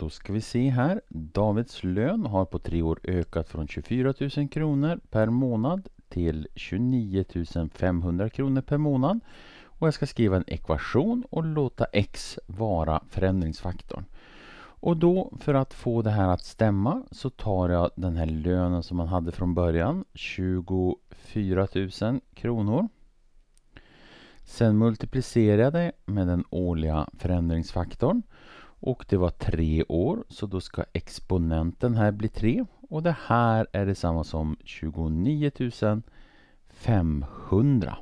Då ska vi se här. Davids lön har på tre år ökat från 24 000 kronor per månad till 29 500 kronor per månad. Och jag ska skriva en ekvation och låta x vara förändringsfaktorn. Och då för att få det här att stämma så tar jag den här lönen som man hade från början, 24 000 kronor. Sen multiplicerar jag det med den årliga förändringsfaktorn och det var tre år, så då ska exponenten här bli 3. Och det här är detsamma som 29 500.